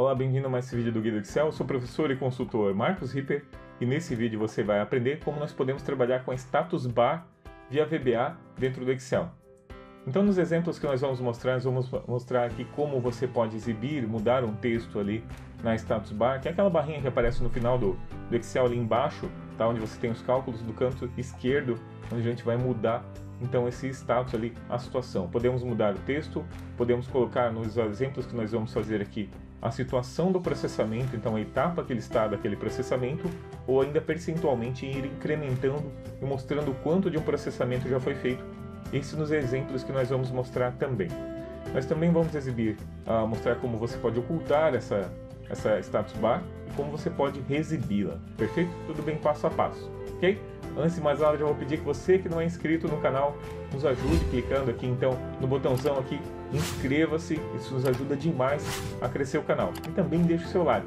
Olá, bem-vindo a mais esse vídeo do Guia do Excel. Sou o professor e consultor Marcos Ripper e nesse vídeo você vai aprender como nós podemos trabalhar com a status bar via VBA dentro do Excel. Então, nos exemplos que nós vamos mostrar, nós vamos mostrar aqui como você pode exibir, mudar um texto ali na status bar, que é aquela barrinha que aparece no final do, do Excel ali embaixo, tá? onde você tem os cálculos do canto esquerdo, onde a gente vai mudar então esse status ali, a situação. Podemos mudar o texto, podemos colocar nos exemplos que nós vamos fazer aqui a situação do processamento, então a etapa que ele está daquele processamento, ou ainda percentualmente ir incrementando e mostrando quanto de um processamento já foi feito. Esses nos exemplos que nós vamos mostrar também. Nós também vamos exibir, uh, mostrar como você pode ocultar essa, essa status bar e como você pode reexibi-la. Perfeito? Tudo bem passo a passo, ok? Antes de mais nada, já vou pedir que você que não é inscrito no canal nos ajude clicando aqui então no botãozão aqui, inscreva-se, isso nos ajuda demais a crescer o canal. E também deixe o seu like.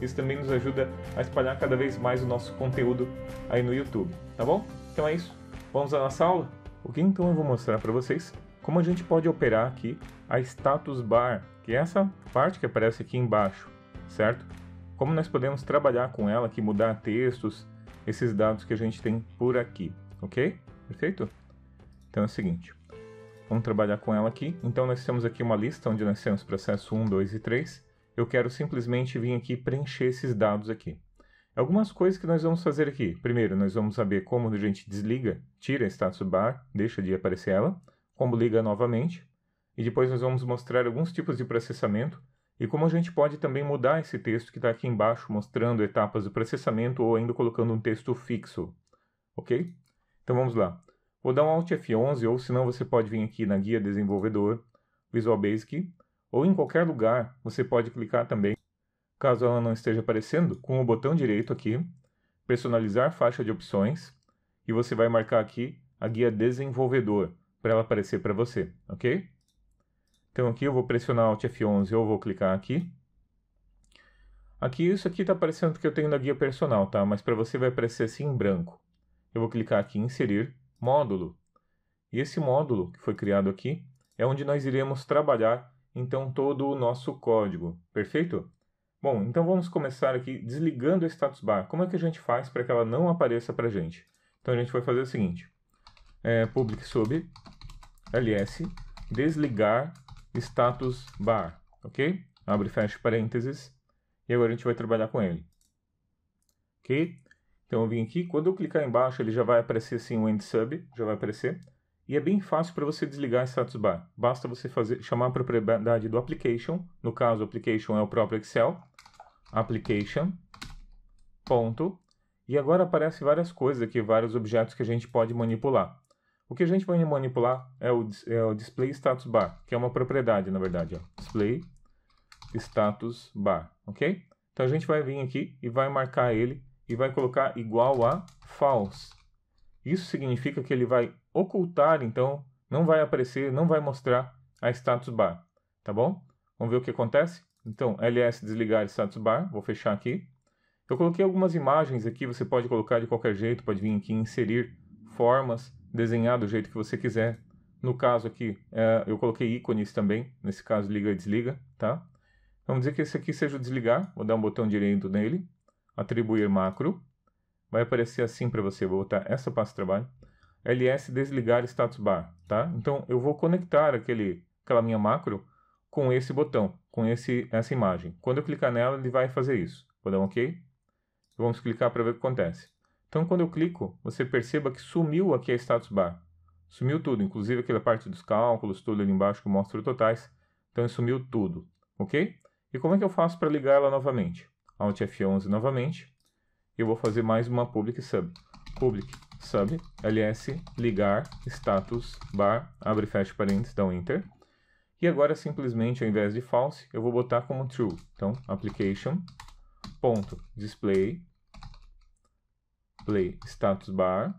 Isso também nos ajuda a espalhar cada vez mais o nosso conteúdo aí no YouTube, tá bom? Então é isso. Vamos à nossa aula? O que então eu vou mostrar para vocês como a gente pode operar aqui a status bar, que é essa parte que aparece aqui embaixo, certo? Como nós podemos trabalhar com ela aqui, mudar textos, esses dados que a gente tem por aqui, ok? Perfeito? Então é o seguinte, vamos trabalhar com ela aqui. Então nós temos aqui uma lista onde nós temos processo 1, 2 e 3. Eu quero simplesmente vir aqui preencher esses dados aqui. Algumas coisas que nós vamos fazer aqui. Primeiro, nós vamos saber como a gente desliga, tira a status bar, deixa de aparecer ela, como liga novamente. E depois nós vamos mostrar alguns tipos de processamento e como a gente pode também mudar esse texto que está aqui embaixo mostrando etapas do processamento ou ainda colocando um texto fixo, ok? Então vamos lá. Vou dar um Alt F11 ou se não você pode vir aqui na guia desenvolvedor Visual Basic ou em qualquer lugar você pode clicar também, caso ela não esteja aparecendo, com o botão direito aqui, personalizar faixa de opções e você vai marcar aqui a guia desenvolvedor para ela aparecer para você, ok? Então aqui eu vou pressionar Alt F11 ou vou clicar aqui. Aqui isso aqui está aparecendo porque eu tenho na guia personal, tá? Mas para você vai aparecer assim em branco. Eu vou clicar aqui em inserir módulo. E esse módulo que foi criado aqui é onde nós iremos trabalhar então todo o nosso código, perfeito? Bom, então vamos começar aqui desligando a status bar. Como é que a gente faz para que ela não apareça para a gente? Então a gente vai fazer o seguinte, é, public sub ls desligar status bar, ok? Abre e fecha parênteses e agora a gente vai trabalhar com ele. Ok? Então eu vim aqui, quando eu clicar embaixo ele já vai aparecer assim o end sub, já vai aparecer. E é bem fácil para você desligar status bar. Basta você fazer, chamar a propriedade do application, no caso application é o próprio Excel, application, ponto. E agora aparecem várias coisas aqui, vários objetos que a gente pode manipular. O que a gente vai manipular é o, é o display status bar, que é uma propriedade na verdade, ó. display status bar, ok? Então a gente vai vir aqui e vai marcar ele e vai colocar igual a false. Isso significa que ele vai ocultar, então não vai aparecer, não vai mostrar a status bar, tá bom? Vamos ver o que acontece? Então, ls desligar status bar, vou fechar aqui. Eu coloquei algumas imagens aqui, você pode colocar de qualquer jeito, pode vir aqui inserir formas, desenhar do jeito que você quiser. No caso aqui, é, eu coloquei ícones também, nesse caso liga e desliga, tá? Vamos dizer que esse aqui seja o desligar, vou dar um botão direito nele atribuir macro, vai aparecer assim para você, vou botar essa pasta de trabalho, ls desligar status bar, tá? Então eu vou conectar aquele, aquela minha macro com esse botão, com esse, essa imagem. Quando eu clicar nela, ele vai fazer isso. Vou dar um OK. Vamos clicar para ver o que acontece. Então quando eu clico, você perceba que sumiu aqui a status bar. Sumiu tudo, inclusive aquela parte dos cálculos, tudo ali embaixo que mostra totais. Então sumiu tudo, ok? E como é que eu faço para ligar ela novamente? Alt F11 novamente. Eu vou fazer mais uma public sub. Public sub ls ligar status bar abre e fecha parênteses, dá um enter. E agora simplesmente ao invés de false, eu vou botar como true. Então, application ponto display play status bar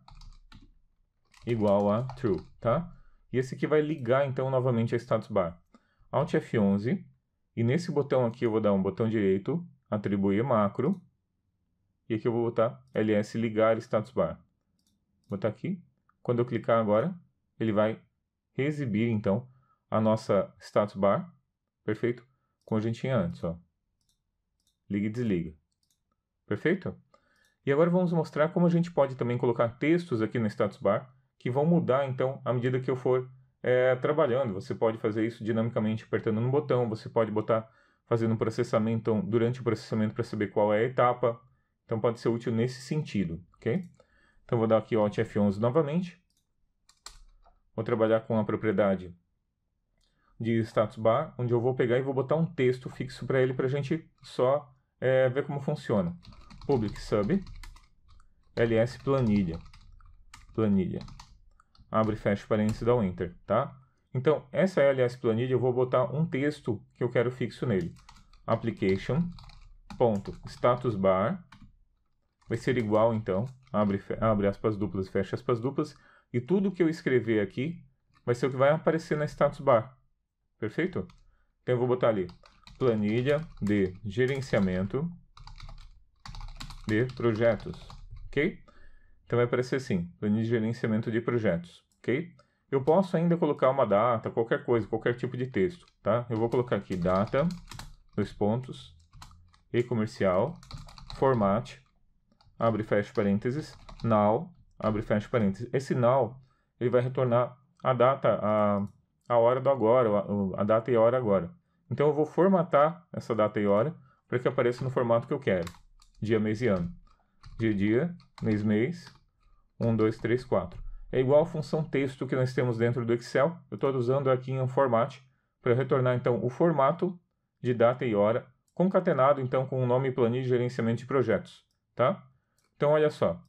igual a true, tá? E esse aqui vai ligar então novamente a status bar. Alt F11 e nesse botão aqui eu vou dar um botão direito atribuir macro. E aqui eu vou botar ls ligar status bar. Vou botar aqui. Quando eu clicar agora, ele vai exibir então a nossa status bar, perfeito? Como a gente tinha antes, ó. Liga e desliga. Perfeito? E agora vamos mostrar como a gente pode também colocar textos aqui na status bar que vão mudar então à medida que eu for é, trabalhando. Você pode fazer isso dinamicamente apertando no botão, você pode botar fazendo um processamento durante o processamento para saber qual é a etapa. Então pode ser útil nesse sentido, ok? Então vou dar aqui Alt F11 novamente. Vou trabalhar com a propriedade de status bar, onde eu vou pegar e vou botar um texto fixo para ele para a gente só é, ver como funciona. Public sub ls planilha planilha abre fecha parênteses e dá o enter, tá? Então, essa aliás planilha, eu vou botar um texto que eu quero fixo nele. Application.statusBar vai ser igual, então, abre, abre aspas duplas, fecha aspas duplas, e tudo que eu escrever aqui vai ser o que vai aparecer na statusBar. Perfeito? Então, eu vou botar ali planilha de gerenciamento de projetos, ok? Então vai aparecer assim, planilha de gerenciamento de projetos, ok? Eu posso ainda colocar uma data, qualquer coisa, qualquer tipo de texto, tá? Eu vou colocar aqui data, dois pontos, e comercial, format, abre e fecha parênteses, now, abre e fecha parênteses. Esse now, ele vai retornar a data, a, a hora do agora, a, data e a hora agora. Então eu vou formatar essa data e hora para que apareça no formato que eu quero. Dia, mês e ano. Dia, dia, mês, mês, 1, 2, 3, 4 é igual à função texto que nós temos dentro do Excel. Eu estou usando aqui em um format para retornar então o formato de data e hora, concatenado então com o nome planilha de gerenciamento de projetos, tá? Então olha só,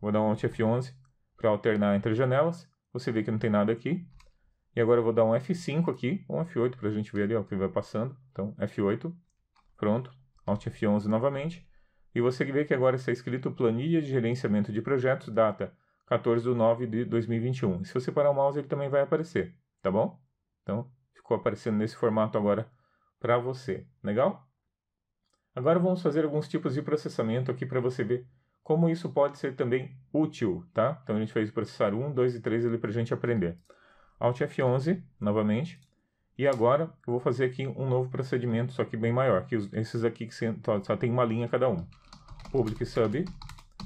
vou dar um Alt F11 para alternar entre janelas, você vê que não tem nada aqui. E agora eu vou dar um F5 aqui, um F8 para a gente ver ali ó, o que vai passando. Então F8, pronto, Alt F11 novamente. E você vê que agora está escrito planilha de gerenciamento de projetos, data 14 de 9 de 2021. Se você parar o mouse, ele também vai aparecer, tá bom? Então, ficou aparecendo nesse formato agora para você. Legal? Agora vamos fazer alguns tipos de processamento aqui para você ver como isso pode ser também útil, tá? Então a gente fez o processar 1, 2 e 3 ali para a gente aprender. Alt F11, novamente. E agora eu vou fazer aqui um novo procedimento, só que bem maior, que esses aqui que só tem uma linha cada um. Public sub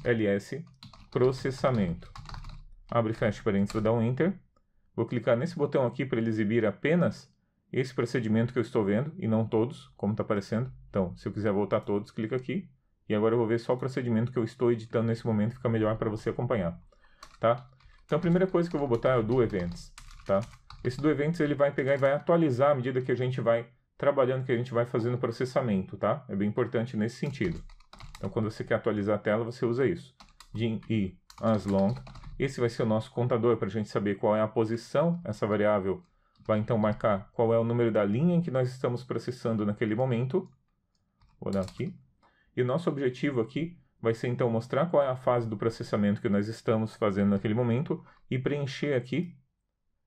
ls processamento. Abre e fecha parênteses, vou dar um Enter. Vou clicar nesse botão aqui para ele exibir apenas esse procedimento que eu estou vendo e não todos, como está aparecendo. Então, se eu quiser voltar todos, clica aqui. E agora eu vou ver só o procedimento que eu estou editando nesse momento, fica melhor para você acompanhar. Tá? Então, a primeira coisa que eu vou botar é o do eventos, Tá? Esse do eventos ele vai pegar e vai atualizar à medida que a gente vai trabalhando, que a gente vai fazendo processamento. Tá? É bem importante nesse sentido. Então, quando você quer atualizar a tela, você usa isso de i as long. Esse vai ser o nosso contador para a gente saber qual é a posição. Essa variável vai então marcar qual é o número da linha que nós estamos processando naquele momento. Vou dar aqui. E o nosso objetivo aqui vai ser então mostrar qual é a fase do processamento que nós estamos fazendo naquele momento e preencher aqui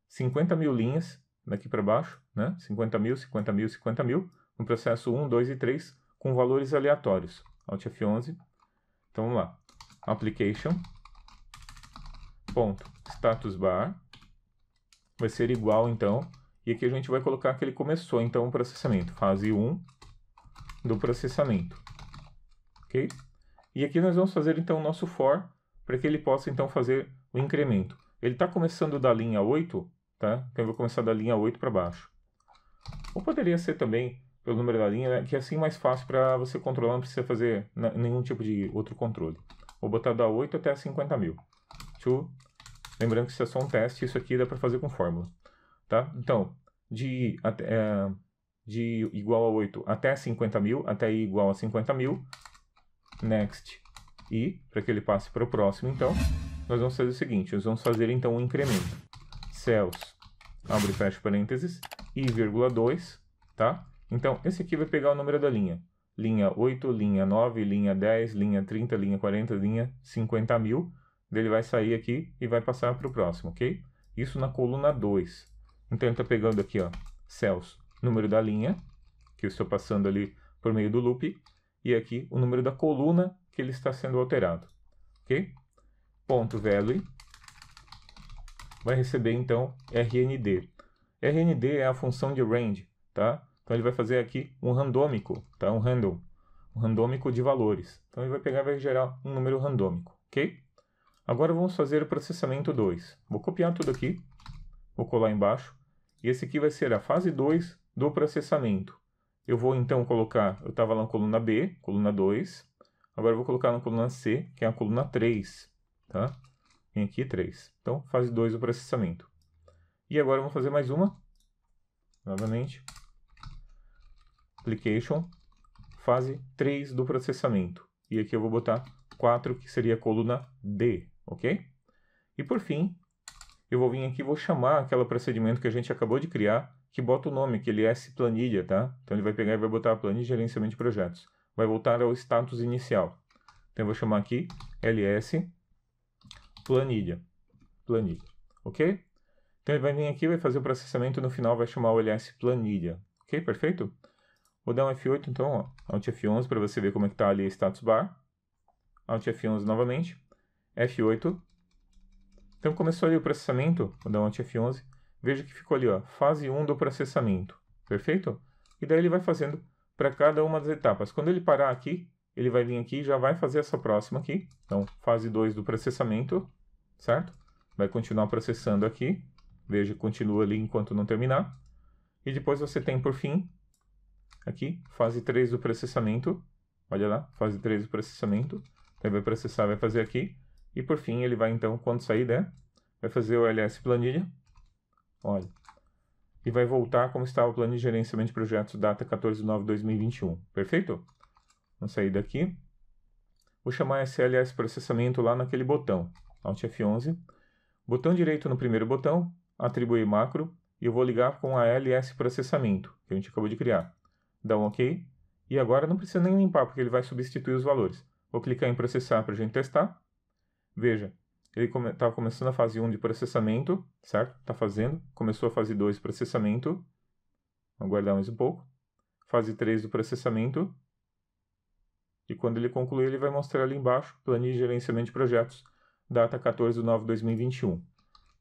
50 mil linhas daqui para baixo, né? 50 mil, 50 mil, 50 mil, no processo 1, 2 e 3, com valores aleatórios. Alt F11. Então vamos lá application ponto status bar vai ser igual então e aqui a gente vai colocar que ele começou então o processamento fase 1 do processamento ok e aqui nós vamos fazer então o nosso for para que ele possa então fazer o incremento ele está começando da linha 8 tá então eu vou começar da linha 8 para baixo ou poderia ser também pelo número da linha, né? que é assim mais fácil para você controlar, não precisa fazer nenhum tipo de outro controle. Vou botar da 8 até 50 mil. To. Lembrando que isso é só um teste, isso aqui dá para fazer com fórmula. Tá? Então, de, até, é, de igual a 8 até 50 mil, até i igual a 50 mil. Next e, para que ele passe para o próximo, então, nós vamos fazer o seguinte, nós vamos fazer, então, um incremento. Cells, abre e fecha parênteses, i,2, tá? Então, esse aqui vai pegar o número da linha linha 8, linha 9, linha 10, linha 30, linha 40, linha 50 mil. Ele vai sair aqui e vai passar para o próximo, ok? Isso na coluna 2. Então ele está pegando aqui, ó, cells, número da linha, que eu estou passando ali por meio do loop, e aqui o número da coluna que ele está sendo alterado, ok? Ponto value vai receber então RND. RND é a função de range, tá? Então ele vai fazer aqui um randômico, tá? Um random, um randômico de valores. Então ele vai pegar e vai gerar um número randômico, ok? Agora vamos fazer o processamento 2. Vou copiar tudo aqui, vou colar embaixo. E esse aqui vai ser a fase 2 do processamento. Eu vou então colocar, eu estava lá na coluna B, coluna 2. Agora eu vou colocar na coluna C, que é a coluna 3, tá? Vem aqui 3. Então, fase 2 do processamento. E agora vamos fazer mais uma, novamente application, fase 3 do processamento. E aqui eu vou botar 4, que seria a coluna D, ok? E por fim, eu vou vir aqui e vou chamar aquele procedimento que a gente acabou de criar, que bota o nome, que ele é esse planilha, tá? Então ele vai pegar e vai botar a planilha de gerenciamento de projetos. Vai voltar ao status inicial. Então eu vou chamar aqui ls planilha, planilha, ok? Então ele vai vir aqui, vai fazer o processamento no final vai chamar o ls planilha, ok? Perfeito? Vou dar um F8 então, ó, Alt F11 para você ver como é que está ali a status bar. Alt F11 novamente, F8. Então começou ali o processamento, vou dar um Alt F11. Veja que ficou ali, ó, fase 1 do processamento, perfeito? E daí ele vai fazendo para cada uma das etapas. Quando ele parar aqui, ele vai vir aqui e já vai fazer essa próxima aqui. Então, fase 2 do processamento, certo? Vai continuar processando aqui. Veja, continua ali enquanto não terminar. E depois você tem, por fim, aqui, fase 3 do processamento. Olha lá, fase 3 do processamento. Ele vai processar, vai fazer aqui. E por fim, ele vai então, quando sair, né? Vai fazer o ls planilha. Olha. E vai voltar como estava o plano de gerenciamento de projetos data 14 Perfeito? Vamos sair daqui. Vou chamar esse ls processamento lá naquele botão. Alt F11. Botão direito no primeiro botão. Atribuir macro. E eu vou ligar com a ls processamento, que a gente acabou de criar dá um OK. E agora não precisa nem limpar, porque ele vai substituir os valores. Vou clicar em processar para a gente testar. Veja, ele estava tá começando a fase 1 de processamento, certo? Está fazendo. Começou a fase 2 de processamento. Vou aguardar mais um pouco. Fase 3 do processamento. E quando ele concluir, ele vai mostrar ali embaixo, planilha de gerenciamento de projetos, data 14 de 9 de 2021.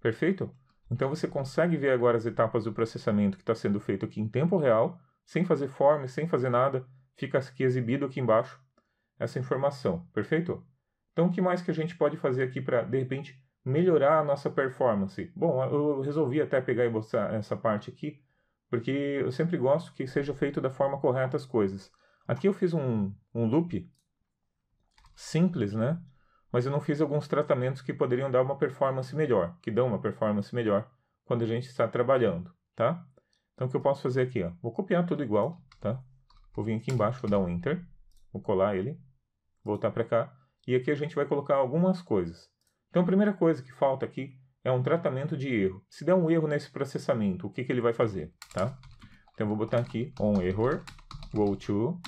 Perfeito? Então você consegue ver agora as etapas do processamento que está sendo feito aqui em tempo real, sem fazer forma, sem fazer nada, fica aqui exibido aqui embaixo essa informação, perfeito? Então, o que mais que a gente pode fazer aqui para, de repente, melhorar a nossa performance? Bom, eu resolvi até pegar e mostrar essa parte aqui, porque eu sempre gosto que seja feito da forma correta as coisas. Aqui eu fiz um, um loop simples, né? Mas eu não fiz alguns tratamentos que poderiam dar uma performance melhor, que dão uma performance melhor quando a gente está trabalhando, tá? Então o que eu posso fazer aqui, ó, vou copiar tudo igual, tá? Vou vir aqui embaixo, vou dar um Enter, vou colar ele, voltar para cá, e aqui a gente vai colocar algumas coisas. Então a primeira coisa que falta aqui é um tratamento de erro. Se der um erro nesse processamento, o que, que ele vai fazer, tá? Então eu vou botar aqui on error, go to,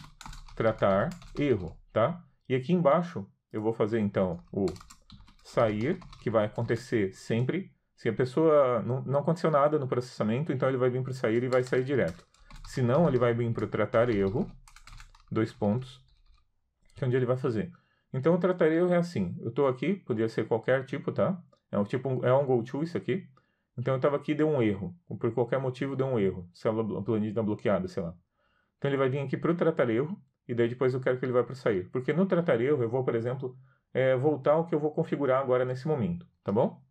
tratar, erro, tá? E aqui embaixo eu vou fazer então o sair, que vai acontecer sempre se a pessoa não, não aconteceu nada no processamento, então ele vai vir para o sair e vai sair direto. Se não, ele vai vir para o tratar erro, dois pontos, que é onde ele vai fazer. Então, o tratar erro é assim. Eu estou aqui, podia ser qualquer tipo, tá? É um tipo, é um go-to isso aqui. Então, eu estava aqui deu um erro. Por qualquer motivo, deu um erro. Célula planilha bloqueada, sei lá. Então, ele vai vir aqui para o tratar erro, e daí depois eu quero que ele vá para sair. Porque no tratar erro, eu vou, por exemplo, é, voltar o que eu vou configurar agora nesse momento, tá bom?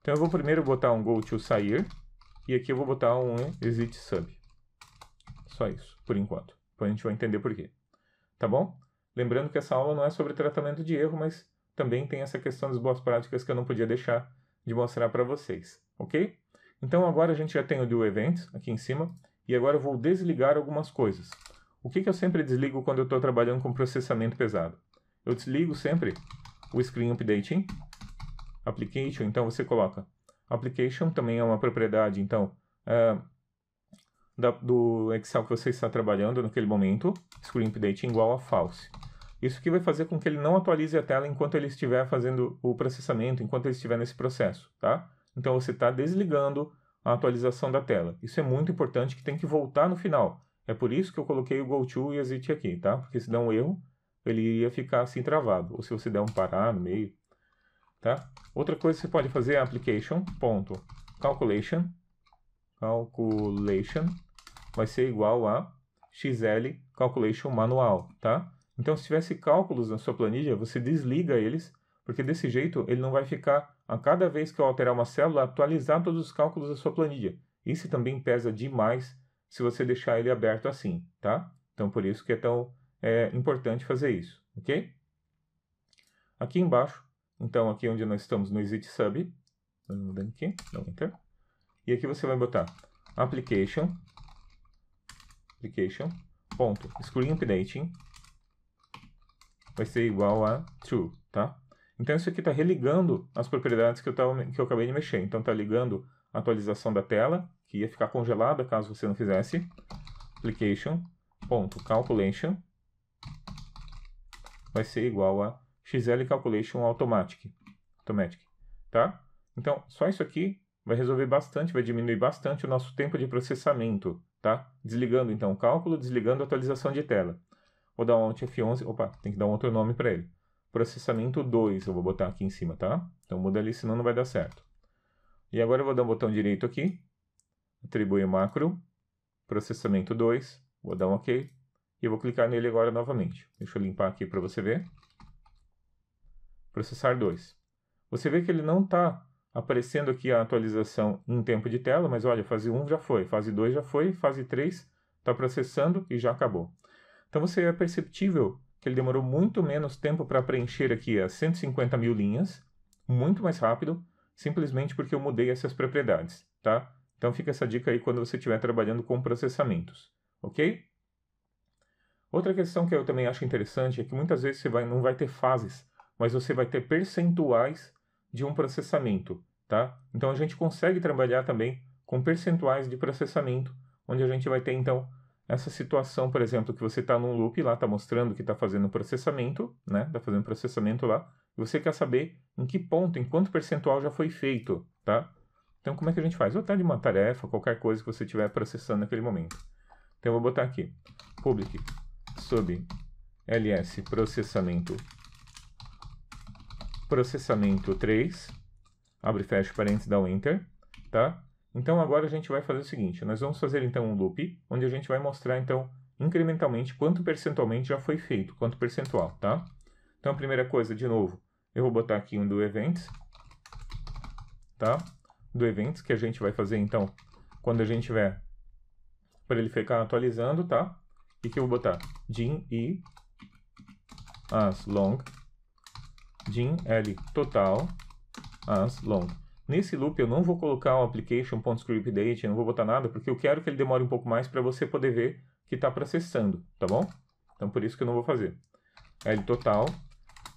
Então eu vou primeiro botar um go to sair e aqui eu vou botar um exit sub. Só isso, por enquanto. Depois a gente vai entender por quê. Tá bom? Lembrando que essa aula não é sobre tratamento de erro, mas também tem essa questão das boas práticas que eu não podia deixar de mostrar para vocês, ok? Então agora a gente já tem o do events aqui em cima e agora eu vou desligar algumas coisas. O que, que eu sempre desligo quando eu estou trabalhando com processamento pesado? Eu desligo sempre o screen updating, application, então você coloca. Application também é uma propriedade, então, é, da, do Excel que você está trabalhando naquele momento, screen update igual a false. Isso que vai fazer com que ele não atualize a tela enquanto ele estiver fazendo o processamento, enquanto ele estiver nesse processo, tá? Então você está desligando a atualização da tela. Isso é muito importante que tem que voltar no final. É por isso que eu coloquei o GoTo e exit aqui, tá? Porque se der um erro, ele ia ficar assim travado. Ou se você der um parar no meio, Tá? Outra coisa que você pode fazer é application.calculation. Calculation vai ser igual a XL calculation manual. Tá? Então, se tivesse cálculos na sua planilha, você desliga eles, porque desse jeito ele não vai ficar, a cada vez que eu alterar uma célula, atualizar todos os cálculos da sua planilha. Isso também pesa demais se você deixar ele aberto assim, tá? Então, por isso que é tão é, importante fazer isso, ok? Aqui embaixo, então, aqui onde nós estamos, no Exit Sub, dando aqui, Enter. E aqui você vai botar application, application, ponto, screen updating, vai ser igual a true, tá? Então, isso aqui está religando as propriedades que eu, tava, que eu acabei de mexer. Então, está ligando a atualização da tela, que ia ficar congelada caso você não fizesse, application, ponto, calculation, vai ser igual a XL Calculation Automatic, automatic tá? Então, só isso aqui vai resolver bastante, vai diminuir bastante o nosso tempo de processamento, tá? Desligando então o cálculo, desligando a atualização de tela. Vou dar um Alt F11, opa, tem que dar um outro nome para ele. Processamento 2, eu vou botar aqui em cima, tá? Então muda ali, senão não vai dar certo. E agora eu vou dar um botão direito aqui, atribuir macro, processamento 2, vou dar um OK, e eu vou clicar nele agora novamente. Deixa eu limpar aqui para você ver processar 2. Você vê que ele não está aparecendo aqui a atualização em tempo de tela, mas olha, fase 1 já foi, fase 2 já foi, fase 3 está processando e já acabou. Então você é perceptível que ele demorou muito menos tempo para preencher aqui as 150 mil linhas, muito mais rápido, simplesmente porque eu mudei essas propriedades, tá? Então fica essa dica aí quando você estiver trabalhando com processamentos, ok? Outra questão que eu também acho interessante é que muitas vezes você vai, não vai ter fases mas você vai ter percentuais de um processamento, tá? Então a gente consegue trabalhar também com percentuais de processamento, onde a gente vai ter então essa situação, por exemplo, que você está num loop lá, está mostrando que está fazendo processamento, né? Está fazendo processamento lá. E você quer saber em que ponto, em quanto percentual já foi feito, tá? Então como é que a gente faz? Ou até tá de uma tarefa, qualquer coisa que você estiver processando naquele momento. Então eu vou botar aqui, public sub ls processamento processamento 3, abre e fecha parênteses, dá um enter, tá? Então agora a gente vai fazer o seguinte, nós vamos fazer então um loop, onde a gente vai mostrar então incrementalmente quanto percentualmente já foi feito, quanto percentual, tá? Então a primeira coisa, de novo, eu vou botar aqui um do events, tá? Do events que a gente vai fazer então quando a gente tiver para ele ficar atualizando, tá? E que eu vou botar din e as long din l total as long. Nesse loop eu não vou colocar o application.scriptDate, não vou botar nada, porque eu quero que ele demore um pouco mais para você poder ver que está processando, tá bom? Então por isso que eu não vou fazer. L total.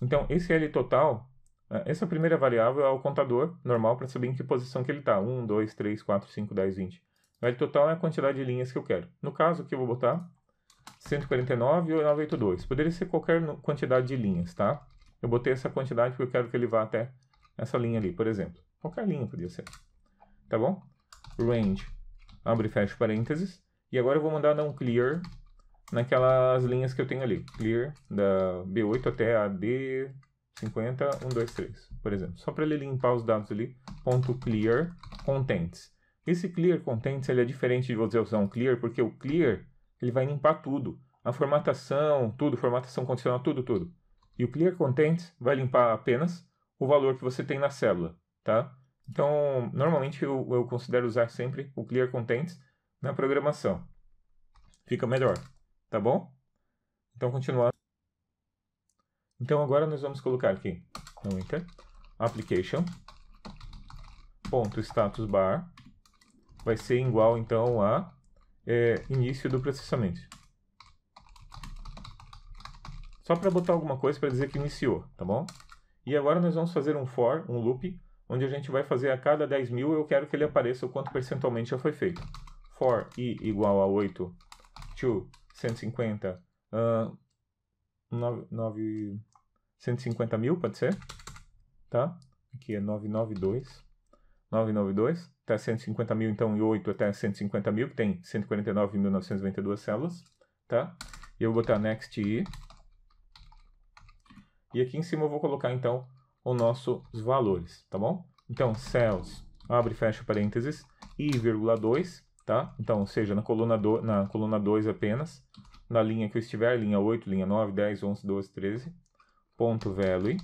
Então esse L total, eh, essa primeira variável é o contador normal para saber em que posição que ele está. 1, 2, 3, 4, 5, 10, 20. O L total é a quantidade de linhas que eu quero. No caso aqui eu vou botar 149 ou 982. Poderia ser qualquer quantidade de linhas, tá? eu botei essa quantidade porque eu quero que ele vá até essa linha ali, por exemplo. Qualquer linha podia ser. Tá bom? Range, abre e fecha parênteses. E agora eu vou mandar dar um clear naquelas linhas que eu tenho ali. Clear da B8 até a D50, 1, 2, 3, por exemplo. Só para ele limpar os dados ali. Ponto clear contents. Esse clear contents ele é diferente de você usar um clear, porque o clear ele vai limpar tudo. A formatação, tudo, formatação condicional, tudo, tudo. E o clear content vai limpar apenas o valor que você tem na célula, tá? Então, normalmente eu, eu considero usar sempre o clear content na programação. Fica melhor, tá bom? Então, continuando. Então, agora nós vamos colocar aqui no enter application ponto status bar vai ser igual então a é, início do processamento só para botar alguma coisa para dizer que iniciou, tá bom? E agora nós vamos fazer um for, um loop, onde a gente vai fazer a cada 10 mil, eu quero que ele apareça o quanto percentualmente já foi feito. For i igual a 8, to 150, uh, 9, 9, 150 mil, pode ser? Tá? Aqui é 992. 992, até 150 mil, então, e 8 até 150 mil, que tem 149.922 células, tá? E eu vou botar next i e aqui em cima eu vou colocar, então, os nossos valores, tá bom? Então, cells, abre e fecha parênteses, i,2, tá? Então, seja na coluna, do, na coluna 2 apenas, na linha que eu estiver, linha 8, linha 9, 10, 11, 12, 13, ponto value,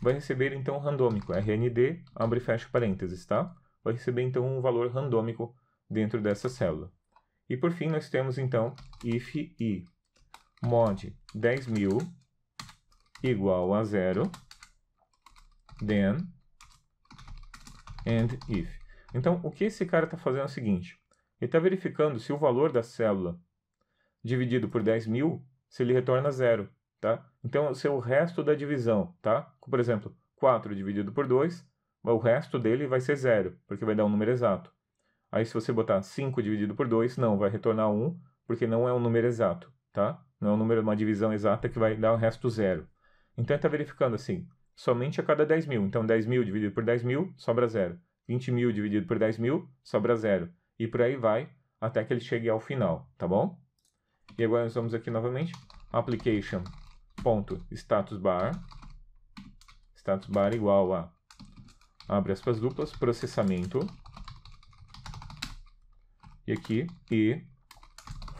vai receber, então, randômico, rnd, abre e fecha parênteses, tá? Vai receber, então, um valor randômico dentro dessa célula. E, por fim, nós temos, então, if i mod 10.000 igual a zero, then and if. Então, o que esse cara está fazendo é o seguinte. Ele está verificando se o valor da célula dividido por 10 mil, se ele retorna zero, tá? Então, se é o resto da divisão, tá? Por exemplo, 4 dividido por 2, o resto dele vai ser zero, porque vai dar um número exato. Aí, se você botar 5 dividido por 2, não, vai retornar 1, porque não é um número exato, tá? Não é um número, uma divisão exata que vai dar o resto zero. Então ele está verificando assim, somente a cada 10 mil. Então 10 mil dividido por 10 mil sobra zero. 20 mil dividido por 10 mil sobra zero. E por aí vai até que ele chegue ao final, tá bom? E agora nós vamos aqui novamente, application.statusBar, statusBar igual a, abre aspas duplas, processamento, e aqui, e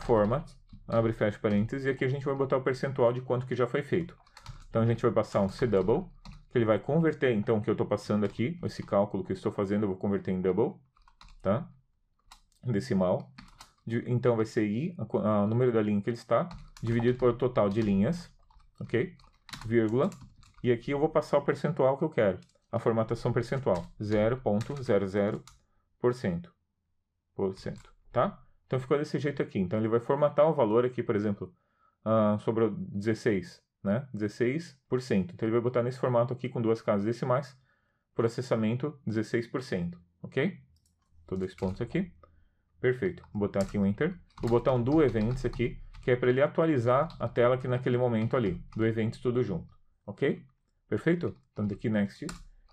format, abre e fecha parênteses, e aqui a gente vai botar o percentual de quanto que já foi feito. Então a gente vai passar um C double, que ele vai converter então o que eu estou passando aqui, esse cálculo que eu estou fazendo, eu vou converter em double, tá? Decimal. então vai ser i, o número da linha que ele está, dividido por o total de linhas, ok? Vírgula. E aqui eu vou passar o percentual que eu quero, a formatação percentual, 0.00%, por cento, tá? Então ficou desse jeito aqui. Então ele vai formatar o valor aqui, por exemplo, uh, sobre 16 né? 16%. Então ele vai botar nesse formato aqui com duas casas decimais, por acessamento 16%, ok? Estou dois pontos aqui. Perfeito. Vou botar aqui um Enter. Vou botar um do events aqui, que é para ele atualizar a tela aqui naquele momento ali, do evento tudo junto, ok? Perfeito? Então daqui Next.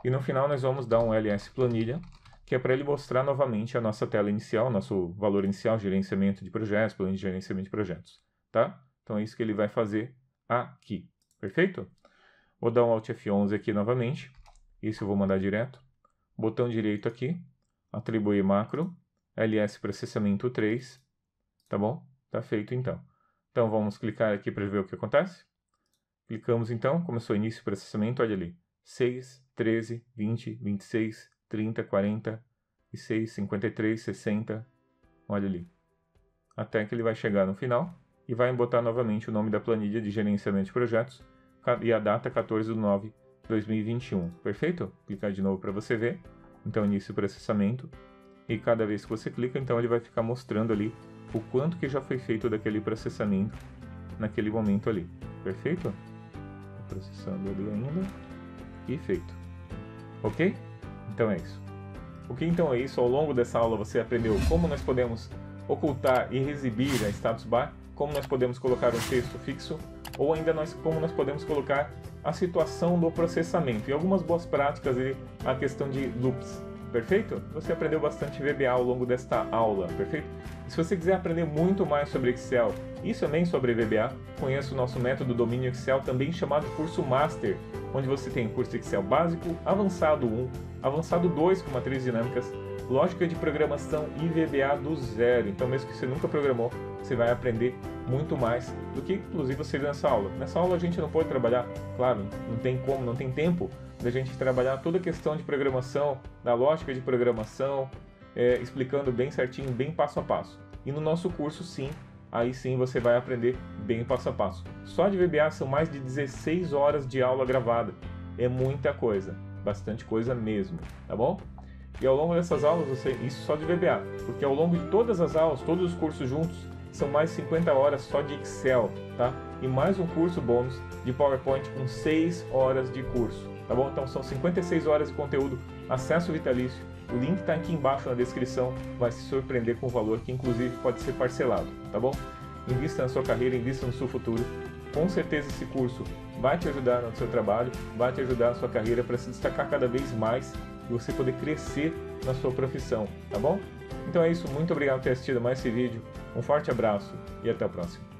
E no final nós vamos dar um ls planilha, que é para ele mostrar novamente a nossa tela inicial, nosso valor inicial, gerenciamento de projetos, plano de gerenciamento de projetos, tá? Então é isso que ele vai fazer aqui, perfeito? Vou dar um Alt F11 aqui novamente, isso eu vou mandar direto. Botão direito aqui, atribuir macro, ls processamento 3, tá bom? Tá feito então. Então vamos clicar aqui para ver o que acontece. Clicamos então, começou o início do processamento, olha ali, 6, 13, 20, 26, 30, 40, e 6, 53, 60, olha ali. Até que ele vai chegar no final, e vai embotar novamente o nome da planilha de gerenciamento de projetos e a data 14 de 9 de 2021. Perfeito? Clicar de novo para você ver. Então, início o processamento. E cada vez que você clica, então ele vai ficar mostrando ali o quanto que já foi feito daquele processamento naquele momento ali. Perfeito? Processando ali ainda. E feito. Ok? Então é isso. O que então é isso? Ao longo dessa aula você aprendeu como nós podemos ocultar e exibir a status bar como nós podemos colocar um texto fixo, ou ainda nós, como nós podemos colocar a situação do processamento e algumas boas práticas e a questão de loops. Perfeito? Você aprendeu bastante VBA ao longo desta aula, perfeito? se você quiser aprender muito mais sobre Excel e também sobre VBA, conheça o nosso método domínio Excel, também chamado curso Master, onde você tem curso Excel básico, avançado 1, avançado 2 com matrizes dinâmicas, lógica de programação e VBA do zero. Então, mesmo que você nunca programou, você vai aprender muito mais do que inclusive você viu nessa aula. Nessa aula a gente não pode trabalhar, claro, não tem como, não tem tempo da gente trabalhar toda a questão de programação, da lógica de programação, é, explicando bem certinho, bem passo a passo. E no nosso curso, sim, aí sim você vai aprender bem passo a passo. Só de VBA são mais de 16 horas de aula gravada. É muita coisa, bastante coisa mesmo, tá bom? E ao longo dessas aulas, você, isso só de VBA, porque ao longo de todas as aulas, todos os cursos juntos, são mais 50 horas só de Excel, tá? E mais um curso bônus de PowerPoint com 6 horas de curso, tá bom? Então são 56 horas de conteúdo, acesso vitalício. O link está aqui embaixo na descrição, vai se surpreender com o valor que inclusive pode ser parcelado, tá bom? Invista na sua carreira, invista no seu futuro. Com certeza esse curso vai te ajudar no seu trabalho, vai te ajudar na sua carreira para se destacar cada vez mais e você poder crescer na sua profissão, tá bom? Então é isso, muito obrigado por ter assistido mais esse vídeo, um forte abraço e até o próximo.